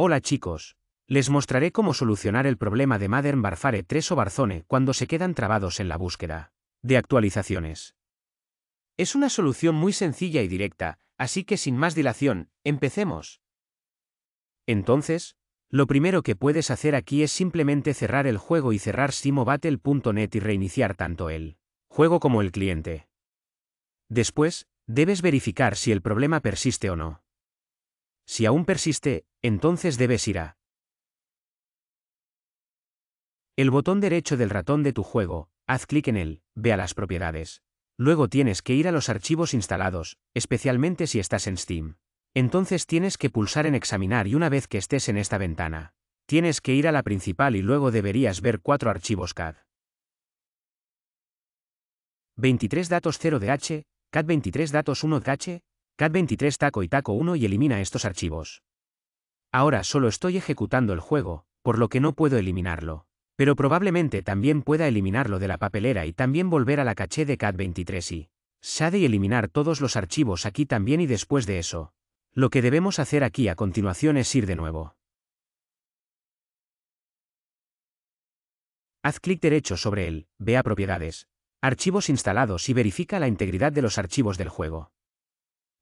Hola chicos. Les mostraré cómo solucionar el problema de Modern Barfare 3 o Barzone cuando se quedan trabados en la búsqueda de actualizaciones. Es una solución muy sencilla y directa, así que sin más dilación, empecemos. Entonces, lo primero que puedes hacer aquí es simplemente cerrar el juego y cerrar simobattle.net y reiniciar tanto el juego como el cliente. Después, debes verificar si el problema persiste o no. Si aún persiste, entonces debes ir a el botón derecho del ratón de tu juego, haz clic en él, ve a las propiedades. Luego tienes que ir a los archivos instalados, especialmente si estás en Steam. Entonces tienes que pulsar en examinar y una vez que estés en esta ventana, tienes que ir a la principal y luego deberías ver cuatro archivos CAD. 23 datos 0 h, CAD 23 datos 1 h, CAD 23 taco y taco 1 y elimina estos archivos. Ahora solo estoy ejecutando el juego, por lo que no puedo eliminarlo. Pero probablemente también pueda eliminarlo de la papelera y también volver a la caché de cad 23 y SADE de eliminar todos los archivos aquí también y después de eso. Lo que debemos hacer aquí a continuación es ir de nuevo. Haz clic derecho sobre él, vea propiedades, archivos instalados y verifica la integridad de los archivos del juego.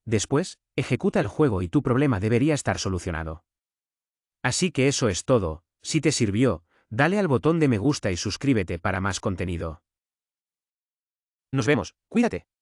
Después, ejecuta el juego y tu problema debería estar solucionado. Así que eso es todo, si te sirvió, dale al botón de me gusta y suscríbete para más contenido. Nos vemos, cuídate.